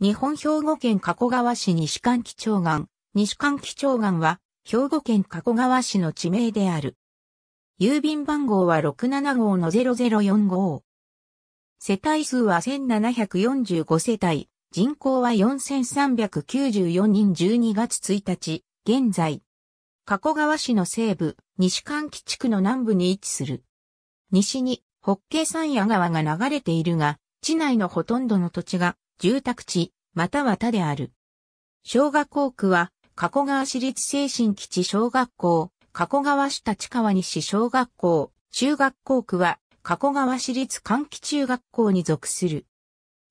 日本兵庫県加古川市西関基町岸。西関基町岸は、兵庫県加古川市の地名である。郵便番号は675-0045。世帯数は1745世帯、人口は4394人12月1日、現在。加古川市の西部、西関基地区の南部に位置する。西に、北京山野川が流れているが、地内のほとんどの土地が住宅地、または他である。小学校区は、加古川市立精神基地小学校、加古川市立川西小学校、中学校区は、加古川市立寒気中学校に属する。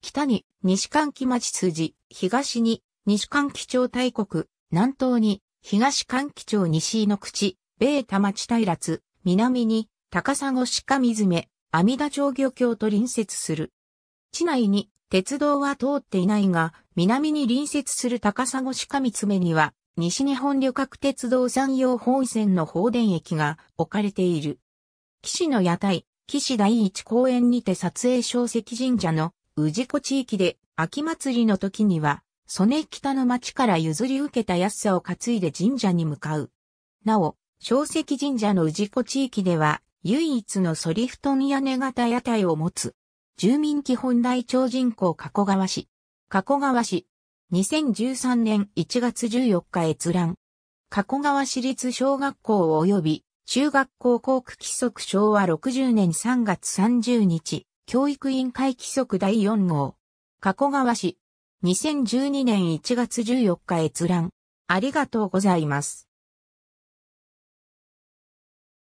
北に西寒気町筋、東に西寒気町大国、南東に東寒気町西の口、米田町大立、南に高砂鹿水目、阿弥陀町漁協と隣接する。地内に鉄道は通っていないが、南に隣接する高砂見つめには、西日本旅客鉄道山陽本線の放電駅が置かれている。岸の屋台、岸第一公園にて撮影小石神社の宇治湖地域で、秋祭りの時には、曽根北の町から譲り受けた安さを担いで神社に向かう。なお、小石神社の宇治湖地域では、唯一のソリフトン屋根型屋台を持つ住民基本台帳人口加古川市。加古川市。2013年1月14日閲覧。加古川市立小学校及び中学校校区規則昭和60年3月30日。教育委員会規則第4号。加古川市。2012年1月14日閲覧。ありがとうございます。